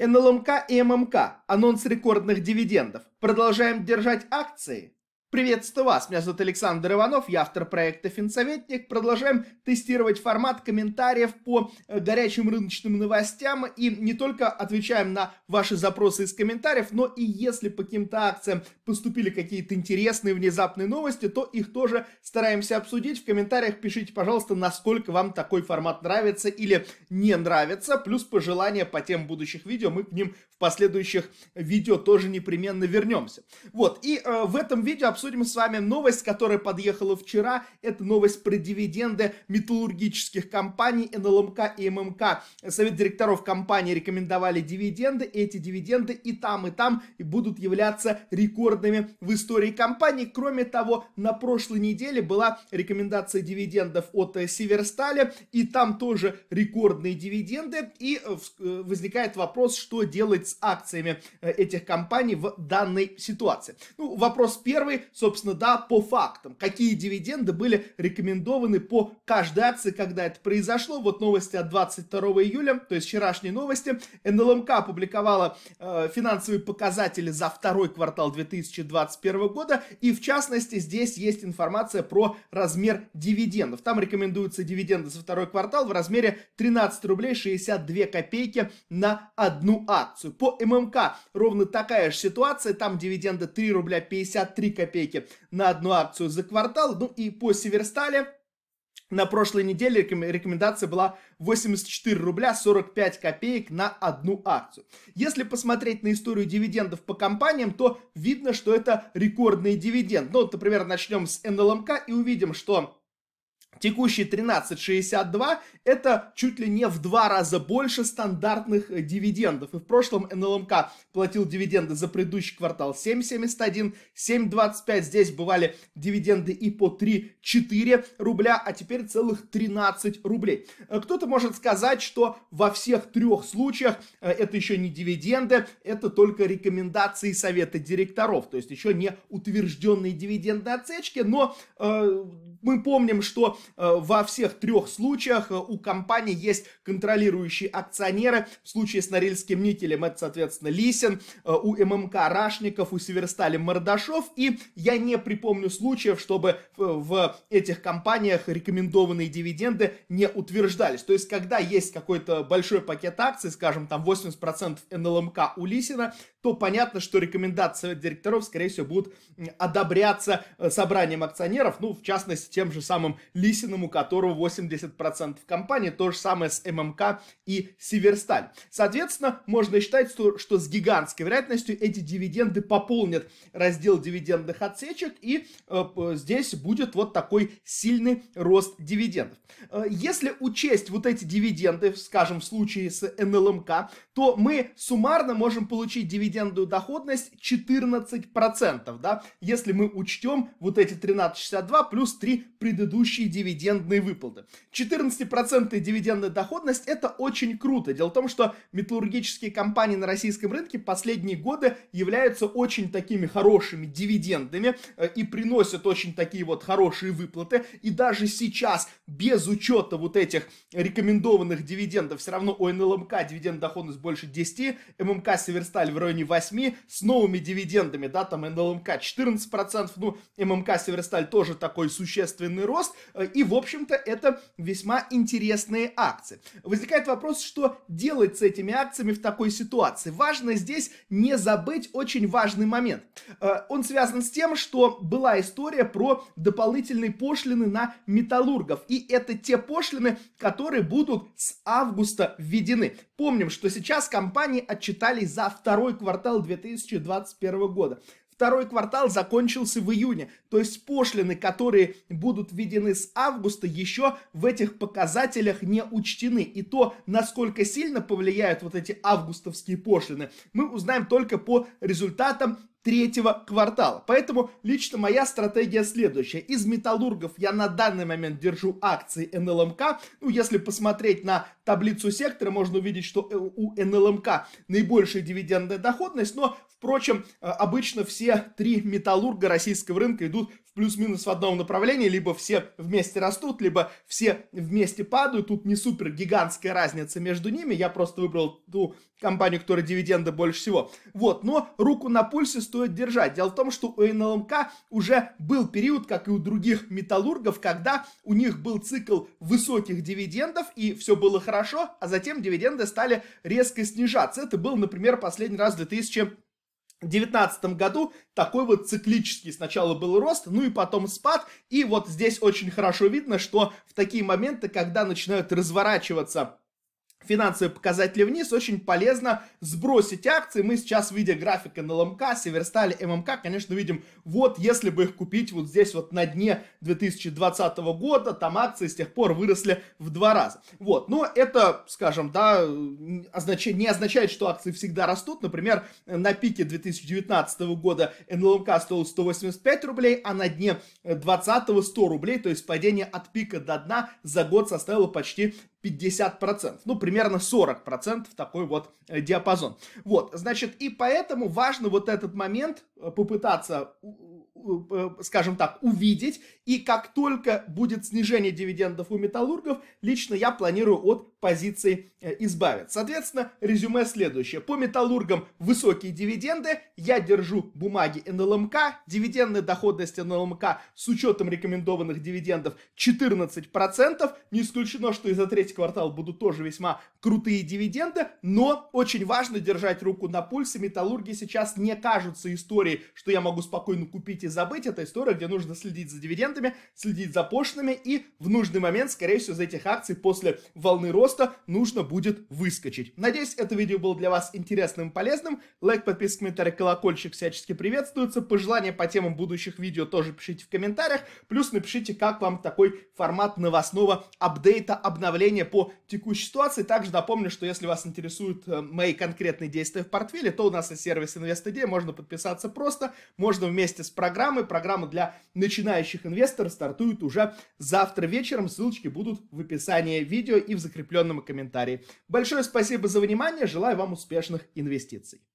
НЛМК и ММК. Анонс рекордных дивидендов. Продолжаем держать акции? Приветствую вас, меня зовут Александр Иванов, я автор проекта «Финсоветник». Продолжаем тестировать формат комментариев по э, горячим рыночным новостям и не только отвечаем на ваши запросы из комментариев, но и если по каким-то акциям поступили какие-то интересные внезапные новости, то их тоже стараемся обсудить. В комментариях пишите, пожалуйста, насколько вам такой формат нравится или не нравится, плюс пожелания по тем будущих видео, мы к ним в последующих видео тоже непременно вернемся. Вот, и э, в этом видео обсуждаем обсудим с вами новость, которая подъехала вчера. Это новость про дивиденды металлургических компаний НЛМК и ММК. Совет директоров компании рекомендовали дивиденды. Эти дивиденды и там, и там будут являться рекордными в истории компании. Кроме того, на прошлой неделе была рекомендация дивидендов от э, Северстали, и там тоже рекордные дивиденды. И э, э, возникает вопрос, что делать с акциями этих компаний в данной ситуации. Ну, вопрос первый, собственно, да, по фактам. Какие дивиденды были рекомендованы по каждой акции, когда это произошло. Вот новости от 22 июля, то есть вчерашние новости. НЛМК опубликовала э, финансовые показатели за второй квартал 2021 года. И, в частности, здесь есть информация про размер дивидендов. Там рекомендуются дивиденды за второй квартал в размере 13 рублей 62 копейки на одну акцию. По ММК ровно такая же ситуация. Там дивиденды 3 рубля 53 копейки копейки на одну акцию за квартал. Ну и по Северстале на прошлой неделе рекомендация была 84 рубля 45 копеек на одну акцию. Если посмотреть на историю дивидендов по компаниям, то видно, что это рекордный дивиденд. Ну, например, начнем с НЛМК и увидим, что Текущий 13.62 это чуть ли не в два раза больше стандартных э, дивидендов. И в прошлом НЛМК эм платил дивиденды за предыдущий квартал 7.71, 7.25. Здесь бывали дивиденды и по 3-4 рубля, а теперь целых 13 рублей. Э, кто-то может сказать, что во всех трех случаях э, это еще не дивиденды, это только рекомендации совета директоров. То есть еще не утвержденные дивидендные отсечки, но мы помним, что э, во всех трех случаях э, у компании есть контролирующие акционеры. В случае с Норильским никелем это, соответственно, Лисин, э, у ММК Рашников, у Северстали Мордашов. И я не припомню случаев, чтобы в этих компаниях рекомендованные дивиденды не утверждались. То есть, когда есть какой-то большой пакет акций, скажем, там 80% НЛМК у Лисина, то понятно, что рекомендации директоров, скорее всего, будут одобряться э, собранием акционеров, ну, в частности, тем же самым Лисиным, у которого 80% компании, то же самое с ММК и Северсталь. Соответственно, можно считать, что, что с гигантской вероятностью эти дивиденды пополнят раздел дивидендных отсечек, и э, здесь будет вот такой сильный рост дивидендов. Э, если учесть вот эти дивиденды, скажем, в случае с НЛМК, то мы суммарно можем получить дивиденды дивидендную доходность 14%, да, если мы учтем вот эти 13,62 плюс 3 предыдущие дивидендные выплаты. 14% дивидендная доходность это очень круто. Дело в том, что металлургические компании на российском рынке последние годы являются очень такими хорошими дивидендами э, и приносят очень такие вот хорошие выплаты. И даже сейчас, без учета вот этих рекомендованных дивидендов, все равно у НЛМК эм дивидендная доходность больше 10, ММК эм Северсталь в районе 8 с новыми дивидендами, да, там НЛМК 14%, ну, ММК Северсталь тоже такой существенный рост, э, и, в общем-то, это весьма интересные акции. Возникает вопрос, что делать с этими акциями в такой ситуации? Важно здесь не забыть очень важный момент. Э, он связан с тем, что была история про дополнительные пошлины на металлургов, и это те пошлины, которые будут с августа введены. Помним, что сейчас компании отчитались за второй квартал квартал 2021 года. Второй квартал закончился в июне, то есть пошлины, которые будут введены с августа, еще в этих показателях не учтены. И то, насколько сильно повлияют вот эти августовские пошлины, мы узнаем только по результатам третьего квартала. Поэтому лично моя стратегия следующая. Из металлургов я на данный момент держу акции НЛМК. Ну, если посмотреть на таблицу сектора, можно увидеть, что э, у НЛМК наибольшая дивидендная доходность. Но, впрочем, э, обычно все три металлурга российского рынка идут в плюс-минус в одном направлении. Либо все вместе растут, либо все вместе падают. Тут не супер гигантская разница между ними. Я просто выбрал ту компанию, которая дивиденды больше всего. Вот, но руку на пульсе стоит держать. Дело в том, что у НЛМК уже был период, как и у других металлургов, когда у них был цикл высоких дивидендов, и все было хорошо, а затем дивиденды стали резко снижаться. Это был, например, последний раз в 2000 2019 году такой вот циклический сначала был рост, ну и потом спад. И вот здесь очень хорошо видно, что в такие моменты, когда начинают разворачиваться финансовые показатели вниз, очень полезно сбросить акции. Мы сейчас, видя графика на ЛМК Северстали, ММК, конечно, видим, вот если бы их купить вот здесь вот на дне 2020 года, там акции с тех пор выросли в два раза. Вот, но это, скажем, да, означ... не означает, что акции всегда растут. Например, на пике 2019 года НЛМК стоил 185 рублей, а на дне 20 100 рублей, то есть падение от пика до дна за год составило почти 50%, ну, примерно 40% такой вот э, диапазон. Вот, значит, и поэтому важно вот этот момент э, попытаться Э, скажем так, увидеть. И как только будет снижение дивидендов у металлургов, лично я планирую от позиции э, избавиться. Соответственно, резюме следующее. По металлургам высокие дивиденды. Я держу бумаги НЛМК. Дивидендная доходность НЛМК с учетом рекомендованных дивидендов 14%. Не исключено, что и за третий квартал будут тоже весьма крутые дивиденды. Но очень важно держать руку на пульсе. Металлурги сейчас не кажутся историей, что я могу спокойно купить и забыть, это история, где нужно следить за дивидендами, следить за пошлинами и в нужный момент, скорее всего, за этих акций после волны роста нужно будет выскочить. Надеюсь, это видео было для вас интересным и полезным. Лайк, подписка, комментарий, колокольчик всячески приветствуются. Пожелания по темам будущих видео тоже пишите в комментариях. Плюс напишите, как вам такой формат новостного апдейта, обновления по текущей ситуации. Также напомню, что если вас интересуют э, мои конкретные действия в портфеле, то у нас есть сервис InvestID, можно подписаться просто, можно вместе с программой программы. Программа для начинающих инвесторов стартует уже завтра вечером. Ссылочки будут в описании видео и в закрепленном комментарии. Большое спасибо за внимание. Желаю вам успешных инвестиций.